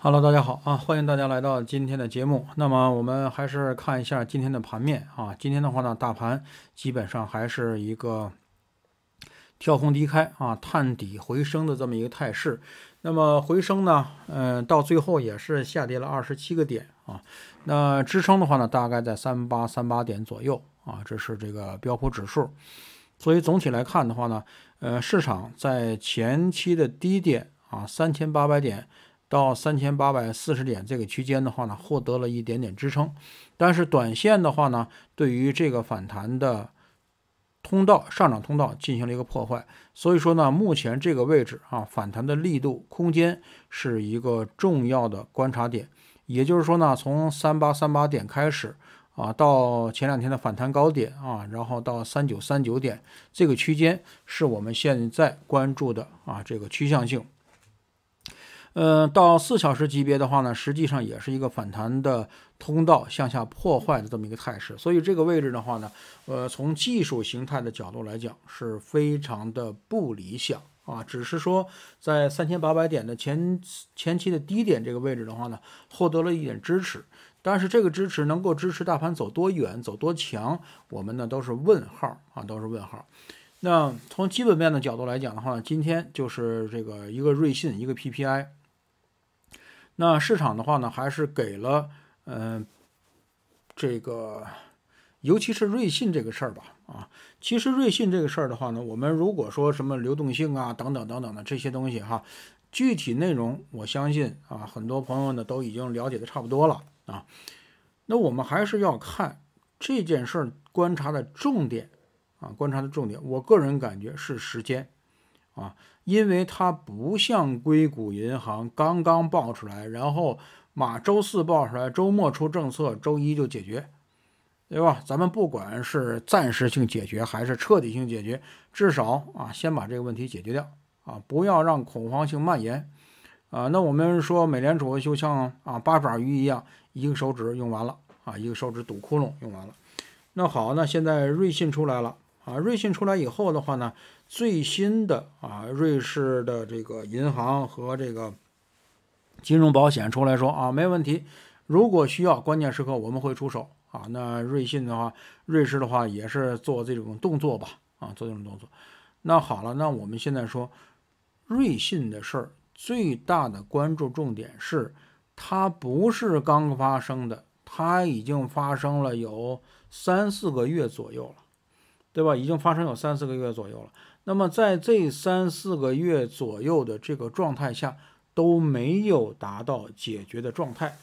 Hello，大家好啊！欢迎大家来到今天的节目。那么我们还是看一下今天的盘面啊。今天的话呢，大盘基本上还是一个跳空低开啊，探底回升的这么一个态势。那么回升呢，嗯，到最后也是下跌了二十七个点啊。那支撑的话呢，大概在三八三八点左右啊。这是这个标普指数。所以总体来看的话呢，呃，市场在前期的低点啊，三千八百点。到三千八百四十点这个区间的话呢，获得了一点点支撑，但是短线的话呢，对于这个反弹的通道、上涨通道进行了一个破坏，所以说呢，目前这个位置啊，反弹的力度、空间是一个重要的观察点。也就是说呢，从三八三八点开始啊，到前两天的反弹高点啊，然后到三九三九点这个区间，是我们现在关注的啊这个趋向性。呃，到四小时级别的话呢，实际上也是一个反弹的通道向下破坏的这么一个态势，所以这个位置的话呢，呃，从技术形态的角度来讲是非常的不理想啊，只是说在三千八百点的前前期的低点这个位置的话呢，获得了一点支持，但是这个支持能够支持大盘走多远、走多强，我们呢都是问号啊，都是问号。那从基本面的角度来讲的话，今天就是这个一个瑞信一个 PPI。那市场的话呢，还是给了，嗯，这个，尤其是瑞信这个事儿吧，啊，其实瑞信这个事儿的话呢，我们如果说什么流动性啊，等等等等的这些东西哈，具体内容我相信啊，很多朋友呢都已经了解的差不多了啊，那我们还是要看这件事儿观察的重点啊，观察的重点，我个人感觉是时间。啊，因为它不像硅谷银行刚刚爆出来，然后马周四爆出来，周末出政策，周一就解决，对吧？咱们不管是暂时性解决还是彻底性解决，至少啊，先把这个问题解决掉啊，不要让恐慌性蔓延啊。那我们说美联储就像啊八爪鱼一样，一个手指用完了啊，一个手指堵窟窿用完了。那好，那现在瑞信出来了。啊，瑞信出来以后的话呢，最新的啊，瑞士的这个银行和这个金融保险出来说啊，没问题，如果需要关键时刻我们会出手啊。那瑞信的话，瑞士的话也是做这种动作吧，啊，做这种动作。那好了，那我们现在说瑞信的事儿，最大的关注重点是它不是刚发生的，它已经发生了有三四个月左右了。对吧？已经发生有三四个月左右了。那么，在这三四个月左右的这个状态下，都没有达到解决的状态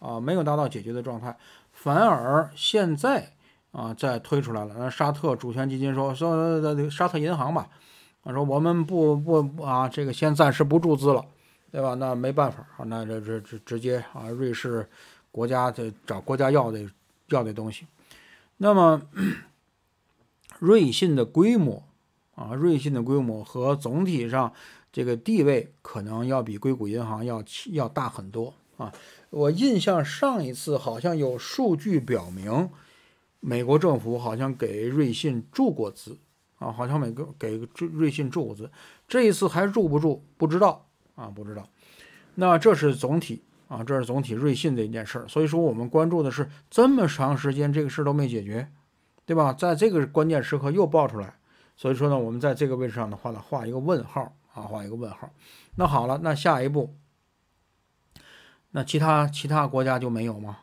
啊，没有达到解决的状态，反而现在啊，再推出来了。那沙特主权基金说说的沙特银行吧，我说我们不不啊，这个先暂时不注资了，对吧？那没办法啊，那这这这直接啊，瑞士国家这找国家要的要的东西，那么。瑞信的规模啊，瑞信的规模和总体上这个地位可能要比硅谷银行要要大很多啊。我印象上一次好像有数据表明，美国政府好像给瑞信注过资啊，好像每个给瑞瑞信注过资。这一次还注不注不知道啊，不知道。那这是总体啊，这是总体瑞信的一件事儿。所以说，我们关注的是这么长时间这个事儿都没解决。对吧？在这个关键时刻又爆出来，所以说呢，我们在这个位置上的话呢，画一个问号啊，画一个问号。那好了，那下一步，那其他其他国家就没有吗？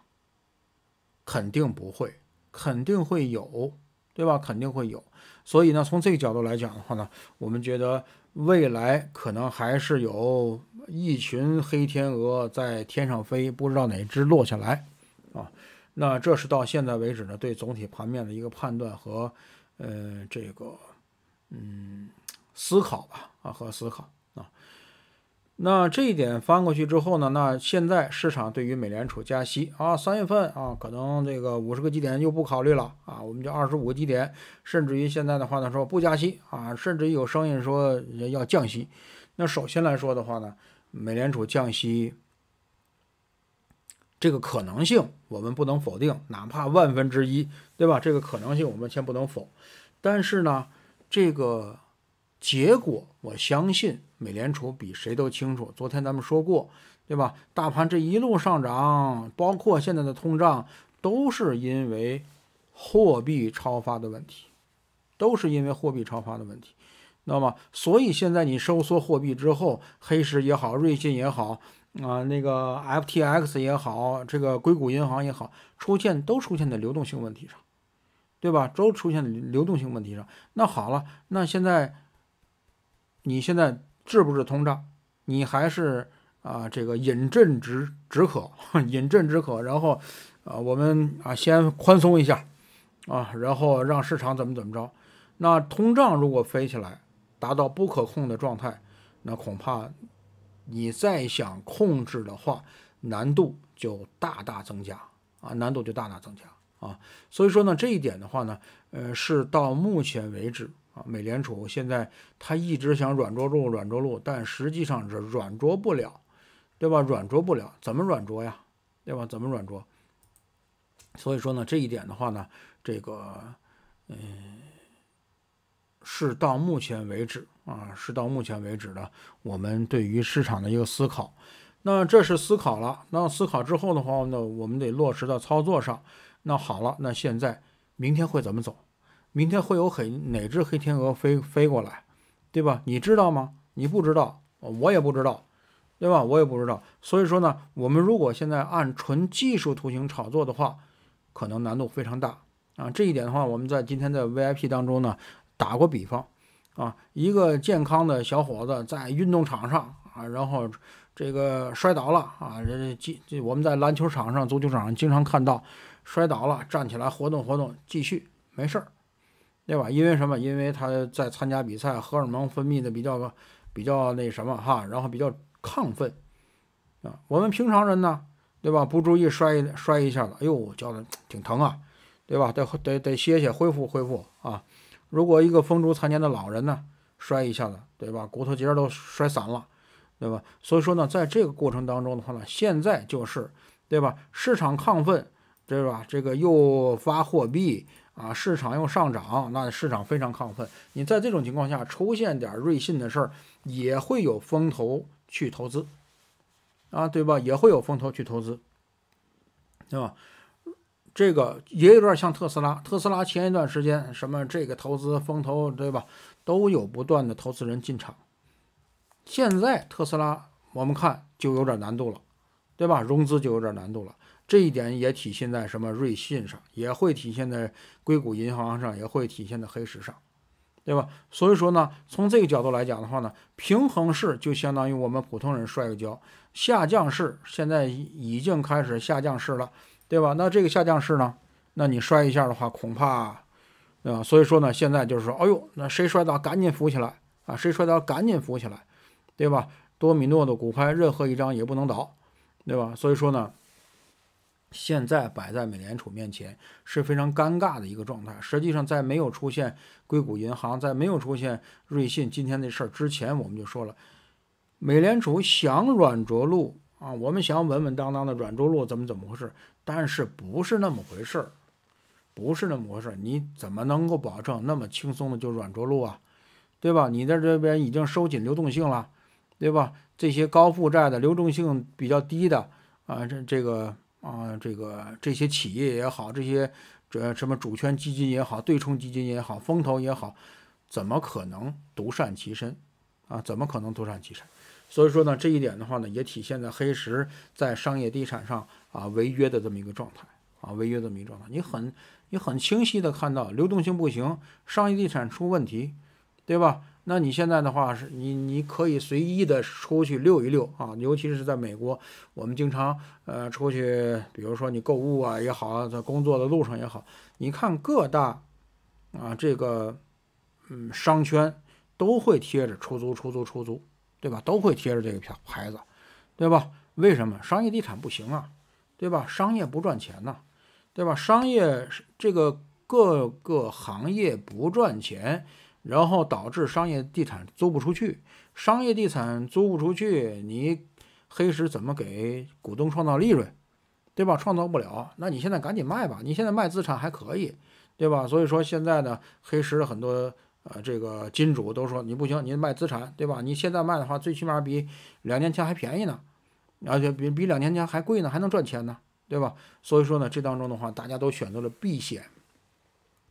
肯定不会，肯定会有，对吧？肯定会有。所以呢，从这个角度来讲的话呢，我们觉得未来可能还是有一群黑天鹅在天上飞，不知道哪只落下来啊。那这是到现在为止呢，对总体盘面的一个判断和，呃，这个，嗯，思考吧，啊，和思考啊。那这一点翻过去之后呢，那现在市场对于美联储加息啊，三月份啊，可能这个五十个基点又不考虑了啊，我们就二十五个基点，甚至于现在的话呢，说不加息啊，甚至有声音说要降息。那首先来说的话呢，美联储降息。这个可能性我们不能否定，哪怕万分之一，对吧？这个可能性我们先不能否。但是呢，这个结果我相信美联储比谁都清楚。昨天咱们说过，对吧？大盘这一路上涨，包括现在的通胀，都是因为货币超发的问题，都是因为货币超发的问题。那么，所以现在你收缩货币之后，黑石也好，瑞信也好。啊，那个 F T X 也好，这个硅谷银行也好，出现都出现在流动性问题上，对吧？都出现流动性问题上。那好了，那现在你现在治不治通胀？你还是啊，这个饮鸩止止渴，饮鸩止渴。然后啊，我们啊先宽松一下啊，然后让市场怎么怎么着。那通胀如果飞起来，达到不可控的状态，那恐怕。你再想控制的话，难度就大大增加啊，难度就大大增加啊。所以说呢，这一点的话呢，呃，是到目前为止啊，美联储现在它一直想软着陆，软着陆，但实际上是软着不了，对吧？软着不了，怎么软着呀？对吧？怎么软着？所以说呢，这一点的话呢，这个，嗯，是到目前为止。啊，是到目前为止的我们对于市场的一个思考。那这是思考了，那思考之后的话呢，我们得落实到操作上。那好了，那现在明天会怎么走？明天会有很哪只黑天鹅飞飞过来，对吧？你知道吗？你不知道，我也不知道，对吧？我也不知道。所以说呢，我们如果现在按纯技术图形炒作的话，可能难度非常大啊。这一点的话，我们在今天的 VIP 当中呢，打过比方。啊，一个健康的小伙子在运动场上啊，然后这个摔倒了啊，这这我们在篮球场上、足球场上经常看到摔倒了，站起来活动活动，继续没事儿，对吧？因为什么？因为他在参加比赛，荷尔蒙分泌的比较比较那什么哈，然后比较亢奋啊。我们平常人呢，对吧？不注意摔一摔一下了，哎呦，叫的挺疼啊，对吧？得得得歇歇，恢复恢复啊。如果一个风烛残年的老人呢，摔一下子，对吧？骨头节都摔散了，对吧？所以说呢，在这个过程当中的话呢，现在就是，对吧？市场亢奋，对吧？这个又发货币啊，市场又上涨，那市场非常亢奋。你在这种情况下出现点瑞信的事儿，也会有风投去投资，啊，对吧？也会有风投去投资，对吧？这个也有点像特斯拉，特斯拉前一段时间什么这个投资风投对吧，都有不断的投资人进场。现在特斯拉我们看就有点难度了，对吧？融资就有点难度了。这一点也体现在什么瑞信上，也会体现在硅谷银行上，也会体现在黑石上，对吧？所以说呢，从这个角度来讲的话呢，平衡式就相当于我们普通人摔个跤，下降式现在已经开始下降式了。对吧？那这个下降式呢？那你摔一下的话，恐怕，对吧？所以说呢，现在就是说，哎呦，那谁摔倒赶紧扶起来啊？谁摔倒赶紧扶起来，对吧？多米诺的骨牌，任何一张也不能倒，对吧？所以说呢，现在摆在美联储面前是非常尴尬的一个状态。实际上，在没有出现硅谷银行，在没有出现瑞信今天的事儿之前，我们就说了，美联储想软着陆。啊，我们想稳稳当当的软着陆，怎么怎么回事？但是不是那么回事儿？不是那么回事儿。你怎么能够保证那么轻松的就软着陆啊？对吧？你在这边已经收紧流动性了，对吧？这些高负债的、流动性比较低的啊，这这个啊，这个这些企业也好，这些这什么主权基金也好、对冲基金也好、风投也好，怎么可能独善其身啊？怎么可能独善其身？所以说呢，这一点的话呢，也体现在黑石在商业地产上啊违约的这么一个状态啊，违约这么一个状态，你很你很清晰的看到流动性不行，商业地产出问题，对吧？那你现在的话是，你你可以随意的出去溜一溜啊，尤其是在美国，我们经常呃出去，比如说你购物啊也好，在工作的路上也好，你看各大啊这个嗯商圈都会贴着出租出租出租。对吧？都会贴着这个牌牌子，对吧？为什么商业地产不行啊？对吧？商业不赚钱呐，对吧？商业这个各个行业不赚钱，然后导致商业地产租不出去，商业地产租不出去，你黑石怎么给股东创造利润？对吧？创造不了，那你现在赶紧卖吧，你现在卖资产还可以，对吧？所以说现在呢，黑石的很多。呃，这个金主都说你不行，你卖资产对吧？你现在卖的话，最起码比两年前还便宜呢，而且比比两年前还贵呢，还能赚钱呢，对吧？所以说呢，这当中的话，大家都选择了避险。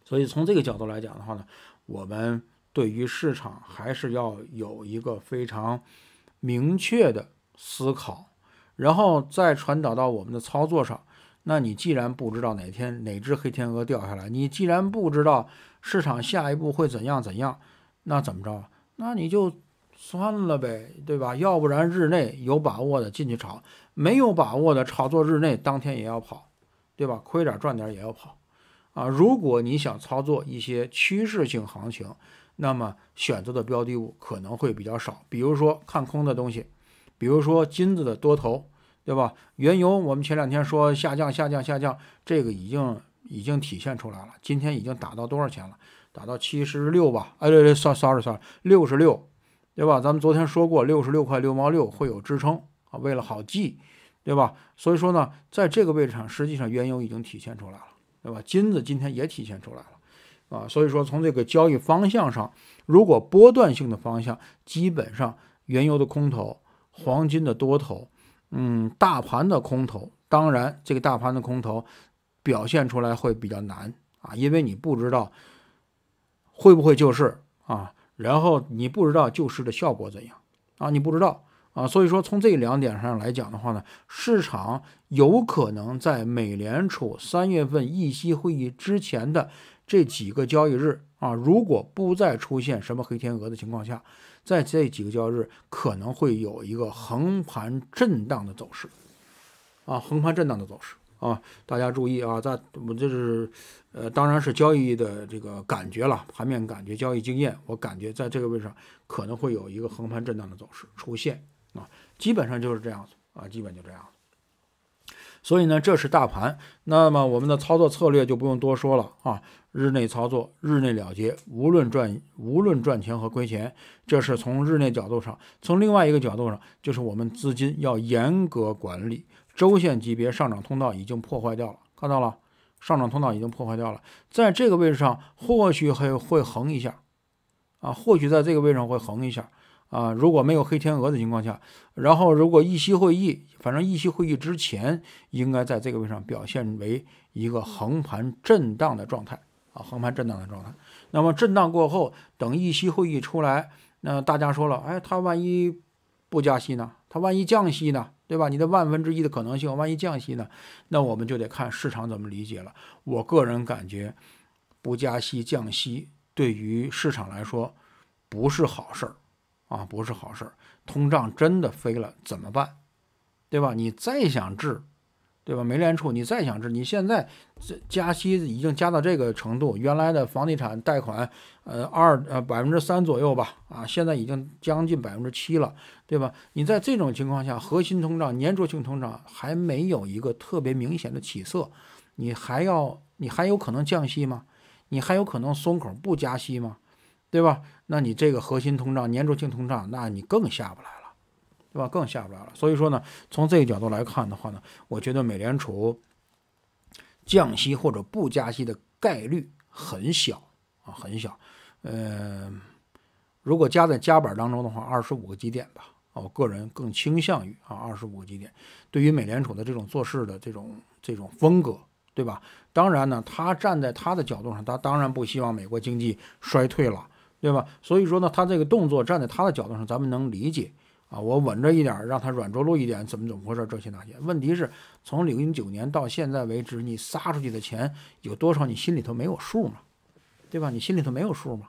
所以从这个角度来讲的话呢，我们对于市场还是要有一个非常明确的思考，然后再传导到我们的操作上。那你既然不知道哪天哪只黑天鹅掉下来，你既然不知道市场下一步会怎样怎样，那怎么着？那你就算了呗，对吧？要不然日内有把握的进去炒，没有把握的炒作日内当天也要跑，对吧？亏点赚点也要跑，啊！如果你想操作一些趋势性行情，那么选择的标的物可能会比较少，比如说看空的东西，比如说金子的多头。对吧？原油，我们前两天说下降、下降、下降，这个已经已经体现出来了。今天已经打到多少钱了？打到七十六吧？哎，对对，sorry，sorry，六十六，对吧？咱们昨天说过六十六块六毛六会有支撑啊，为了好记，对吧？所以说呢，在这个位置上，实际上原油已经体现出来了，对吧？金子今天也体现出来了，啊，所以说从这个交易方向上，如果波段性的方向，基本上原油的空头，黄金的多头。嗯，大盘的空头，当然这个大盘的空头表现出来会比较难啊，因为你不知道会不会救市啊，然后你不知道救市的效果怎样啊，你不知道啊，所以说从这两点上来讲的话呢，市场有可能在美联储三月份议息会议之前的这几个交易日。啊，如果不再出现什么黑天鹅的情况下，在这几个交易日可能会有一个横盘震荡的走势，啊，横盘震荡的走势啊，大家注意啊，在我这是，呃，当然是交易的这个感觉了，盘面感觉、交易经验，我感觉在这个位置上可能会有一个横盘震荡的走势出现啊，基本上就是这样子啊，基本就这样子。所以呢，这是大盘。那么我们的操作策略就不用多说了啊，日内操作，日内了结，无论赚无论赚钱和亏钱，这是从日内角度上。从另外一个角度上，就是我们资金要严格管理。周线级别上涨通道已经破坏掉了，看到了，上涨通道已经破坏掉了。在这个位置上，或许还会横一下，啊，或许在这个位置上会横一下。啊，如果没有黑天鹅的情况下，然后如果议息会议，反正议息会议之前应该在这个位上表现为一个横盘震荡的状态啊，横盘震荡的状态。那么震荡过后，等议息会议出来，那大家说了，哎，他万一不加息呢？他万一降息呢？对吧？你的万分之一的可能性，万一降息呢？那我们就得看市场怎么理解了。我个人感觉，不加息、降息对于市场来说不是好事儿。啊，不是好事儿，通胀真的飞了怎么办？对吧？你再想治，对吧？美联储你再想治，你现在这加息已经加到这个程度，原来的房地产贷款，呃二呃百分之三左右吧，啊，现在已经将近百分之七了，对吧？你在这种情况下，核心通胀、粘着性通胀还没有一个特别明显的起色，你还要你还有可能降息吗？你还有可能松口不加息吗？对吧？那你这个核心通胀、年中性通胀，那你更下不来了，对吧？更下不来了。所以说呢，从这个角度来看的话呢，我觉得美联储降息或者不加息的概率很小啊，很小。嗯，如果加在加板当中的话，二十五个基点吧。我个人更倾向于啊，二十五个基点。对于美联储的这种做事的这种这种风格，对吧？当然呢，他站在他的角度上，他当然不希望美国经济衰退了。对吧？所以说呢，他这个动作站在他的角度上，咱们能理解啊。我稳着一点，让他软着陆一点，怎么怎么回事？这些那些问题是从零零九年到现在为止，你撒出去的钱有多少？你心里头没有数吗？对吧？你心里头没有数吗？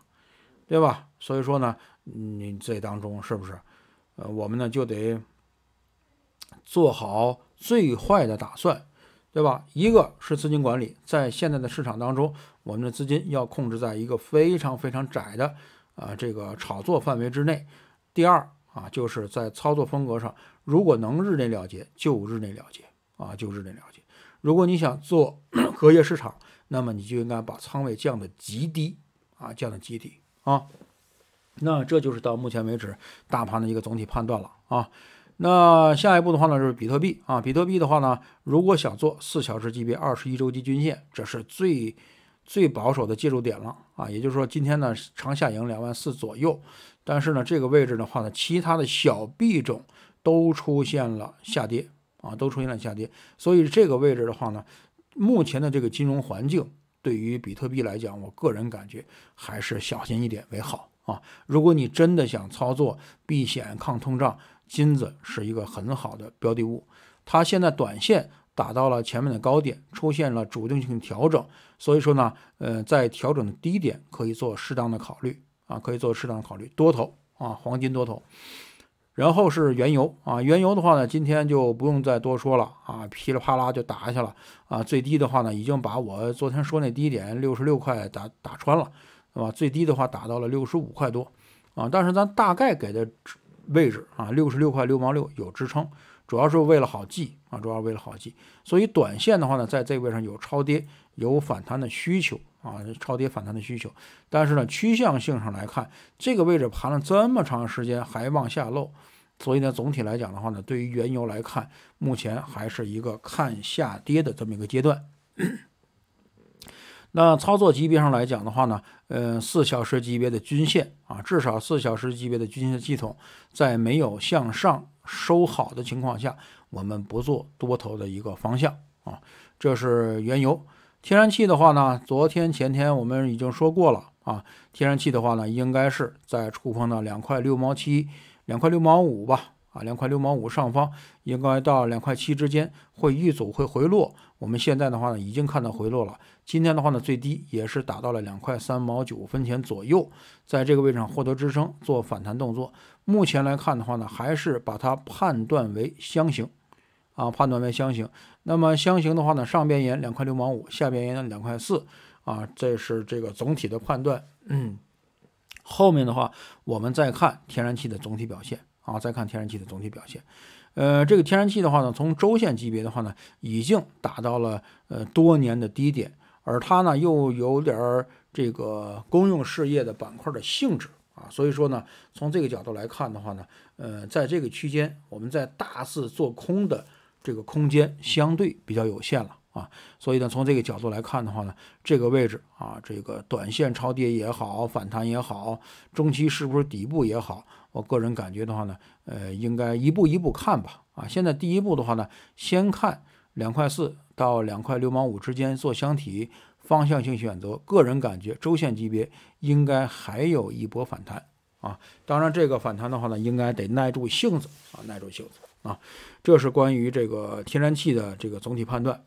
对吧？所以说呢，你这当中是不是？呃，我们呢就得做好最坏的打算，对吧？一个是资金管理，在现在的市场当中。我们的资金要控制在一个非常非常窄的啊这个炒作范围之内。第二啊，就是在操作风格上，如果能日内了结，就日内了结啊，就日内了结。如果你想做 隔夜市场，那么你就应该把仓位降的极低啊，降的极低啊。那这就是到目前为止大盘的一个总体判断了啊。那下一步的话呢，就是比特币啊，比特币的话呢，如果想做四小时级别、二十一周期均线，这是最。最保守的介入点了啊，也就是说今天呢长下影两万四左右，但是呢这个位置的话呢，其他的小币种都出现了下跌啊，都出现了下跌，所以这个位置的话呢，目前的这个金融环境对于比特币来讲，我个人感觉还是小心一点为好啊。如果你真的想操作避险抗通胀，金子是一个很好的标的物，它现在短线。打到了前面的高点，出现了主动性调整，所以说呢，呃，在调整的低点可以做适当的考虑啊，可以做适当的考虑多头啊，黄金多头，然后是原油啊，原油的话呢，今天就不用再多说了啊，噼里啪啦就打下去了啊，最低的话呢，已经把我昨天说那低点六十六块打打穿了，对吧？最低的话打到了六十五块多啊，但是咱大概给的位置啊，六十六块六毛六有支撑。主要是为了好记啊，主要是为了好记。所以短线的话呢，在这个位置有超跌、有反弹的需求啊，超跌反弹的需求。但是呢，趋向性上来看，这个位置盘了这么长时间还往下漏，所以呢，总体来讲的话呢，对于原油来看，目前还是一个看下跌的这么一个阶段。那操作级别上来讲的话呢，呃，四小时级别的均线啊，至少四小时级别的均线系统在没有向上。收好的情况下，我们不做多头的一个方向啊。这是原油、天然气的话呢，昨天前天我们已经说过了啊。天然气的话呢，应该是在触碰到两块六毛七、两块六毛五吧啊，两块六毛五上方，应该到两块七之间会遇阻会回落。我们现在的话呢，已经看到回落了。今天的话呢，最低也是达到了两块三毛九分钱左右，在这个位置上获得支撑，做反弹动作。目前来看的话呢，还是把它判断为箱型，啊，判断为箱型。那么箱型的话呢，上边沿两块六毛五，下边沿两块四，啊，这是这个总体的判断。嗯，后面的话我们再看天然气的总体表现，啊，再看天然气的总体表现。呃，这个天然气的话呢，从周线级别的话呢，已经达到了呃多年的低点，而它呢又有点儿这个公用事业的板块的性质。啊，所以说呢，从这个角度来看的话呢，呃，在这个区间，我们在大肆做空的这个空间相对比较有限了啊。所以呢，从这个角度来看的话呢，这个位置啊，这个短线超跌也好，反弹也好，中期是不是底部也好，我个人感觉的话呢，呃，应该一步一步看吧。啊，现在第一步的话呢，先看两块四到两块六毛五之间做箱体。方向性选择，个人感觉周线级别应该还有一波反弹啊！当然，这个反弹的话呢，应该得耐住性子啊，耐住性子啊！这是关于这个天然气的这个总体判断。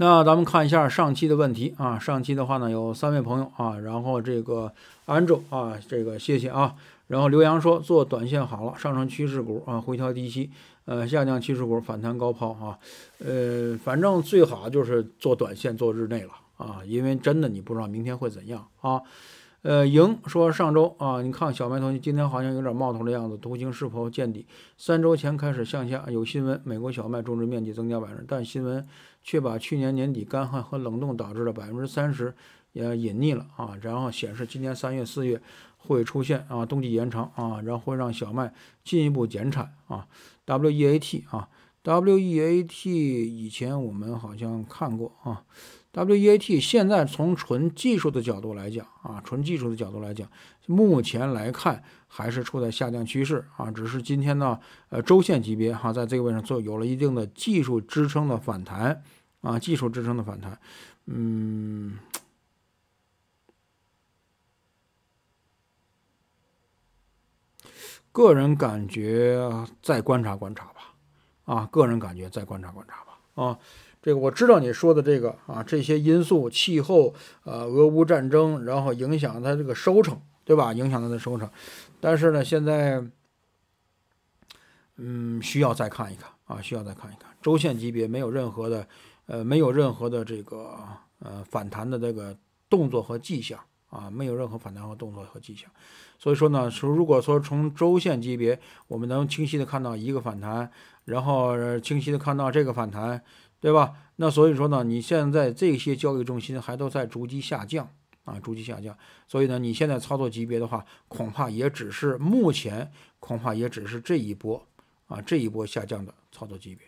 那咱们看一下上期的问题啊，上期的话呢有三位朋友啊，然后这个安卓啊，这个谢谢啊，然后刘洋说做短线好了，上升趋势股啊回调低吸，呃下降趋势股反弹高抛啊，呃反正最好就是做短线做日内了啊，因为真的你不知道明天会怎样啊，呃赢说上周啊，你看小麦同学今天好像有点冒头的样子，图形是否见底？三周前开始向下，有新闻，美国小麦种植面积增加百分之，但新闻。却把去年年底干旱和冷冻导致的百分之三十也隐匿了啊，然后显示今年三月四月会出现啊冬季延长啊，然后会让小麦进一步减产啊。W E A T 啊，W E A T 以前我们好像看过啊，W E A T 现在从纯技术的角度来讲啊，纯技术的角度来讲，目前来看还是处在下降趋势啊，只是今天呢，呃，周线级别哈，在这个位置上有了一定的技术支撑的反弹。啊，技术支撑的反弹，嗯，个人感觉再观察观察吧。啊，个人感觉再观察观察吧。啊，这个我知道你说的这个啊，这些因素，气候，呃，俄乌战争，然后影响它这个收成，对吧？影响它的收成。但是呢，现在，嗯，需要再看一看啊，需要再看一看。周线级别没有任何的。呃，没有任何的这个呃反弹的这个动作和迹象啊，没有任何反弹和动作和迹象。所以说呢，说如果说从周线级别，我们能清晰的看到一个反弹，然后清晰的看到这个反弹，对吧？那所以说呢，你现在这些交易中心还都在逐级下降啊，逐级下降。所以呢，你现在操作级别的话，恐怕也只是目前恐怕也只是这一波啊，这一波下降的操作级别。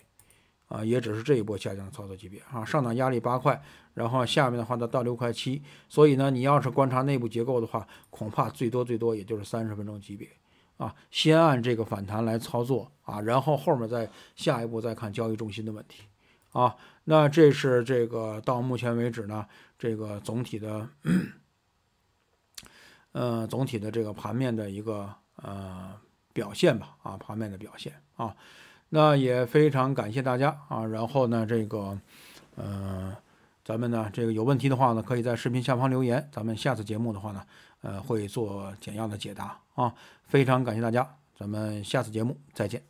啊，也只是这一波下降的操作级别啊，上档压力八块，然后下面的话呢到六块七，所以呢，你要是观察内部结构的话，恐怕最多最多也就是三十分钟级别啊，先按这个反弹来操作啊，然后后面再下一步再看交易重心的问题啊，那这是这个到目前为止呢，这个总体的，呃，总体的这个盘面的一个呃表现吧，啊，盘面的表现啊。那也非常感谢大家啊，然后呢，这个，嗯，咱们呢，这个有问题的话呢，可以在视频下方留言，咱们下次节目的话呢，呃，会做简要的解答啊，非常感谢大家，咱们下次节目再见。